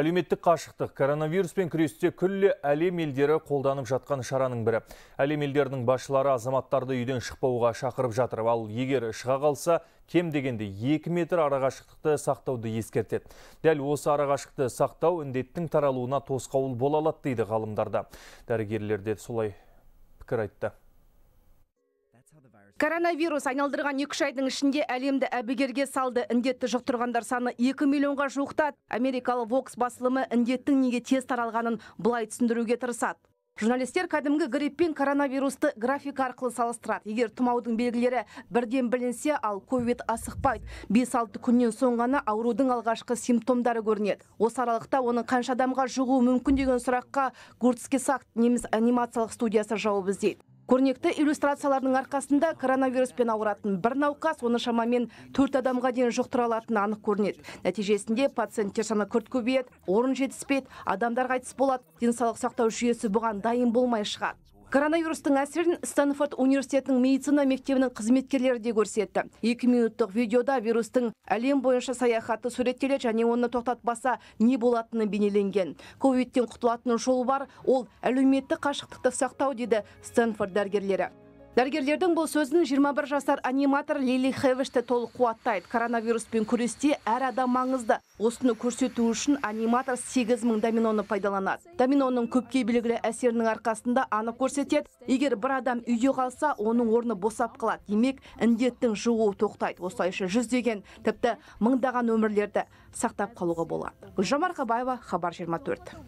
Әлеметтік қашықтық коронавируспен күресте күллі әлем елдері қолданып жатқан шараның бірі. Әлем елдерінің басшылары азаматтарды үйден шықпауға шақырып жатыр. Ал егер шыға қалса, кем дегенде 2 метр арақашықтықты сақтауды ескертеді. Дәл осы арағашықты сақтау үндеттің таралуына тосқауыл бола дейді ғалымдарда. Дәрігерлер де солай пікір айтты коронавирус айналдырған екі үш ішінде әлемді әбігерге салды індетті жұқтырғандар саны 2 миллионға жуықтады америкалық вокс басылымы індеттің неге тез таралғанын былай түсіндіруге тырысады журналистер кәдімгі гриппен коронавирусты график арқылы салыстырады егер тұмаудың белгілері бірден білінсе ал ковид асықпайды бес алты күннен соң ғана аурудың алғашқы симптомдары көрінеді осы аралықта оның қанша адамға жұғуы мүмкін деген сұраққа гурцкисак неміс анимациялық студиясы жауап іздейді көрнекті иллюстрациялардың арқасында коронавируспен ауыратын бір науқас оны шамамен төрт адамға дейін жұқтыра алатыны анық көрінеді нәтижесінде пациенттер саны күрт көбейеді орын жетіспейді адамдар қайтыс болады денсаулық сақтау жүйесі бұған дайын болмай шығады коронавирустың әсерін стэнфорд университетінің медицина мектебінің қызметкерлері де көрсетті екі минуттық видеода вирустың әлем бойынша саяхаты суреттеледі және оны тоқтатпаса не болатыны бейнеленген ковидтен құтылатын жол бар ол әлеуметтік қашықтықты сақтау деді стэнфорд дәрігерлері дәрігерлердің бұл сөзін 21 жасар аниматор лили хевишті толық қуаттайды коронавируспен күресте әр адам маңызды осыны көрсету үшін аниматор 8000 доминоны пайдаланады доминоның көпке белгілі әсерінің арқасында анық көрсетеді егер бір адам үйде қалса оның орны босап қалады демек індеттің жұғуы тоқтайды осылайша жүздеген тіпті мыңдаған өмірлерді сақтап қалуға болады гүлжан хабар 24